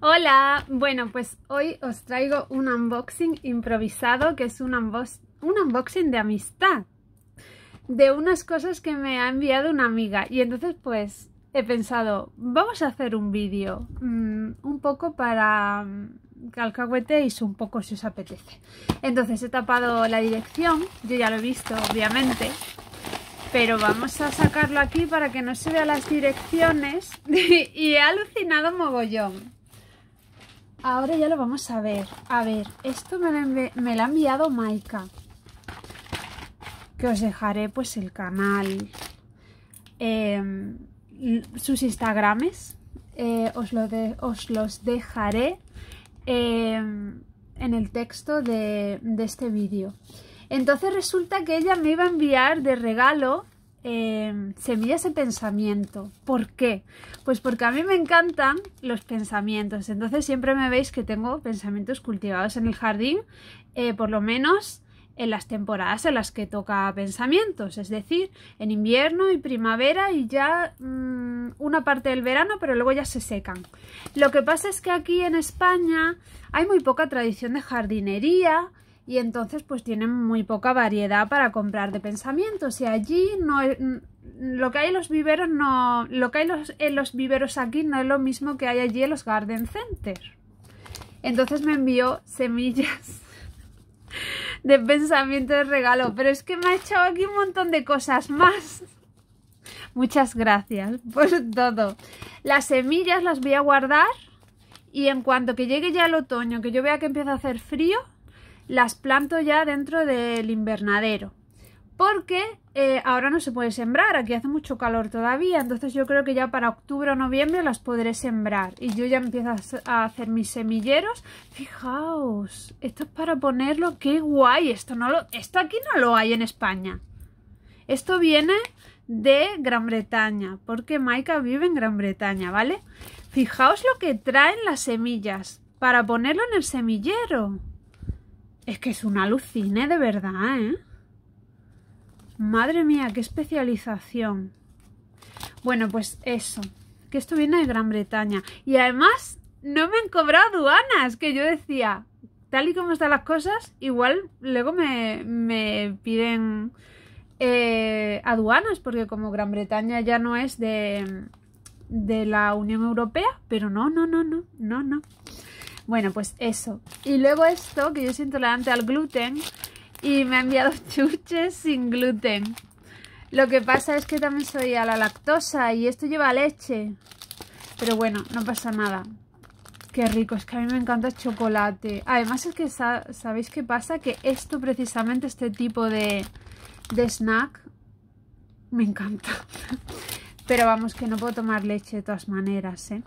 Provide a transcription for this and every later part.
Hola, bueno pues hoy os traigo un unboxing improvisado que es un, unboxing de amistad de unas cosas que me ha enviado una amiga y entonces pues he pensado vamos a hacer un vídeo mm, un poco para calcahueteis mm, un poco si os apetece entonces he tapado la dirección yo ya lo he visto obviamente pero vamos a sacarlo aquí para que no se vean las direcciones y he alucinado mogollón Ahora ya lo vamos a ver. A ver, esto me lo, ha enviado Maika. Que os dejaré pues el canal. Em, sus instagrames. Eh, os, os, los dejaré em, en el texto de, de este vídeo. Entonces resulta que ella me iba a enviar de regalo eh, em, semillas de pensamiento. ¿Por qué? Pues porque a mí me encantan los pensamientos. Entonces siempre me veis que tengo pensamientos cultivados en el jardín, eh, por lo menos en las temporadas en las que toca pensamientos, es decir, en invierno y primavera y ya mm, una parte del verano, pero luego ya se secan. Lo que pasa es que aquí en España hay muy poca tradición de jardinería y entonces pues tienen muy poca variedad para comprar de pensamientos y allí no mm, lo que hay en los viveros no lo que hay en los viveros aquí no es lo mismo que hay allí en los garden center entonces me envió semillas de pensamiento de regalo pero es que me ha echado aquí un montón de cosas más muchas gracias por todo las semillas las voy a guardar y en cuanto que llegue ya el otoño que yo vea que empieza a hacer frío las planto ya dentro del invernadero porque eh, ahora no se puede sembrar, aquí hace mucho calor todavía, entonces yo creo que ya para octubre o noviembre las podré sembrar y yo ya empiezo a hacer mis semilleros. Fijaos, esto es para ponerlo, qué guay, esto, no lo, esto aquí no lo hay en España. Esto viene de Gran Bretaña, porque Maika vive en Gran Bretaña, ¿vale? Fijaos lo que traen las semillas para ponerlo en el semillero. Es que es una alucine de verdad, ¿eh? Madre mía, qué especialización. Bueno, pues eso. Que esto viene de Gran Bretaña. Y además, no me han cobrado aduanas. Que yo decía, tal y como están las cosas, igual luego me, piden eh, aduanas. Porque como Gran Bretaña ya no es de, de la Unión Europea. Pero no, no, no, no, no, no. Bueno, pues eso. Y luego esto, que yo soy intolerante al gluten y me ha enviado chuches sin gluten. Lo que pasa es que también soy a la lactosa y esto lleva leche. Pero bueno, no pasa nada. Qué rico, es que a mí me encanta el chocolate. Además es que sabéis qué pasa, que esto precisamente, este tipo de, de snack, me encanta. Pero vamos, que no puedo tomar leche de todas maneras, ¿eh?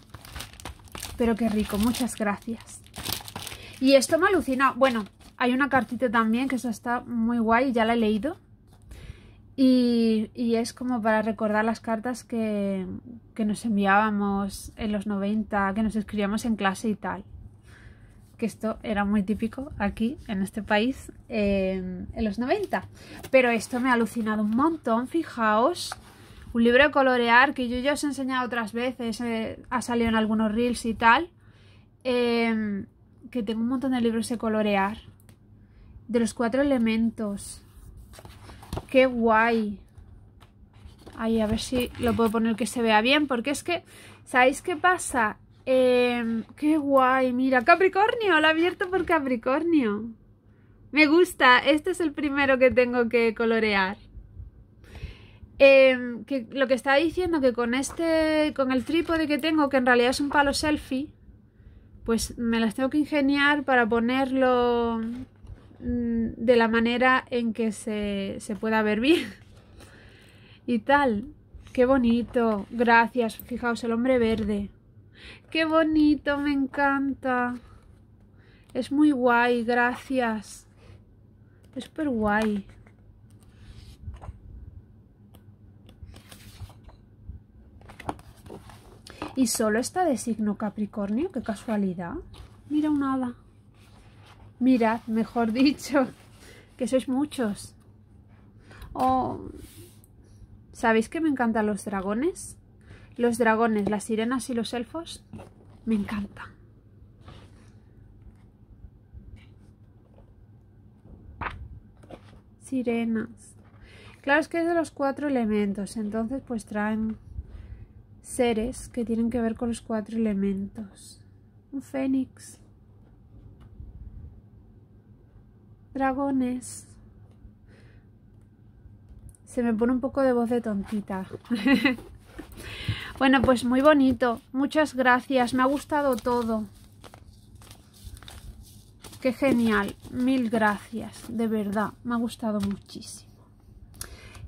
Pero qué rico, muchas gracias. Y esto me alucina. Bueno, hay una cartita también que eso está muy guay, ya la he leído. Y, es como para recordar las cartas que, que, nos enviábamos en los 90, que nos escribíamos en clase y tal. Que esto era muy típico aquí, en este país, eh, en los 90. Pero esto me ha alucinado un montón, fijaos. Un libro de colorear que yo ya os he enseñado otras veces, eh, ha salido en algunos reels y tal. Em, que tengo un montón de libros de colorear. De los cuatro elementos. ¡Qué guay! Ahí, a ver si lo puedo poner que se vea bien, porque es que, ¿sabéis qué pasa? Em, ¡Qué guay! Mira, Capricornio, lo he abierto por Capricornio. Me gusta, este es el primero que tengo que colorear. Em, que lo que estaba diciendo que con este, con el trípode que tengo, que en realidad es un palo selfie, pues me las tengo que ingeniar para ponerlo mm, de la manera en que se, se pueda ver bien. Y tal, qué bonito, gracias, fijaos el hombre verde. Qué bonito, me encanta. Es muy guay, gracias. Es súper guay. Y solo está de signo Capricornio, qué casualidad. Mira un ala. Mirad, mejor dicho, que sois muchos. Oh. ¿sabéis que me encantan los dragones? Los dragones, las sirenas y los elfos, me encantan. Sirenas. Claro, es que es de los cuatro elementos, entonces pues traen seres que tienen que ver con los cuatro elementos. Un fénix. Dragones. Se me pone un poco de voz de tontita. bueno, pues muy bonito. Muchas gracias. Me ha gustado todo. Qué genial. Mil gracias. De verdad. Me ha gustado muchísimo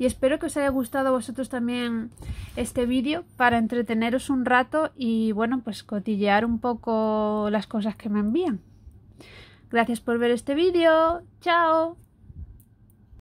y espero que os haya gustado a vosotros también este vídeo para entreteneros un rato y bueno pues cotillear un poco las cosas que me envían. Gracias por ver este vídeo, chao.